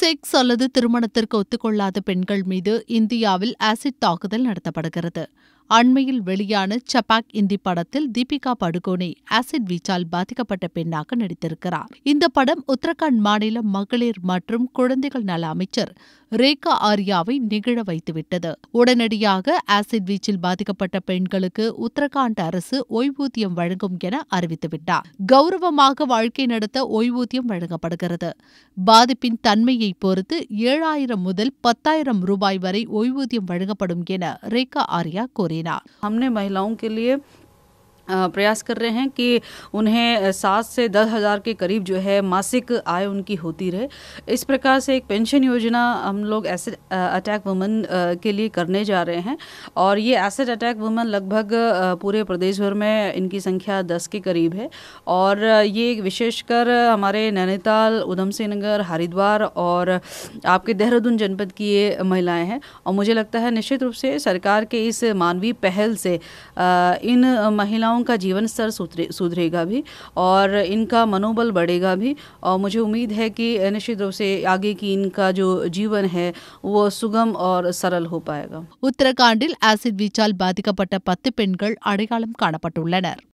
sex அல்லது திருமணத்திற்கு ஒத்துக்கொள்ளாத பெண்கள் மீது இந்தியாவில் ஆசிட் தாக்குதல் நடத்தப்படுகிறது அண்மையில் வெளியான சபாக் இந்தி படத்தில் தீபிகா படுகோனே ஆசிட் வீச்சால் பாதிக்கப்பட்ட பெண்ணாக நடித்திருக்கிறார் இந்த படம் உத்தரகாண்ட் மாநில மகளிர் மற்றும் குழந்தைகள் நல அமைச்சர் ரேகா ஆர்யாவை நிகழ வைத்துவிட்டது உடனடியாக ஆசிட் வீச்சில் பாதிக்கப்பட்ட பெண்களுக்கு உத்தரகாண்ட் அரசு ஓய்வூதியம் வழங்கும் என அறிவித்துவிட்டார் கௌரவமாக வாழ்க்கை நடத்த ஓய்வூதியம் வழங்கப்படுகிறது பாதிப்பின் தன்மையை பொறுத்து ஏழாயிரம் முதல் பத்தாயிரம் ரூபாய் வரை ஓய்வூதியம் வழங்கப்படும் என ரேகா ஆர்யா கூறினார் मरीना हमने महिलाओं के लिए प्रयास कर रहे हैं कि उन्हें सात से दस हज़ार के करीब जो है मासिक आय उनकी होती रहे इस प्रकार से एक पेंशन योजना हम लोग एसिड अटैक वुमन के लिए करने जा रहे हैं और ये एसिड अटैक वुमेन लगभग पूरे प्रदेश भर में इनकी संख्या दस के करीब है और ये विशेषकर हमारे नैनीताल उधम सिंह नगर हरिद्वार और आपके देहरादून जनपद की ये महिलाएँ हैं और मुझे लगता है निश्चित रूप से सरकार के इस मानवीय पहल से इन महिलाओं महिलाओं का जीवन स्तर सुधरेगा भी और इनका मनोबल बढ़ेगा भी और मुझे उम्मीद है कि निश्चित रूप से आगे की इनका जो जीवन है वो सुगम और सरल हो पाएगा एसिड ஆசிட் வீச்சால் பாதிக்கப்பட்ட पत् பெண்கள் அடையாளம் का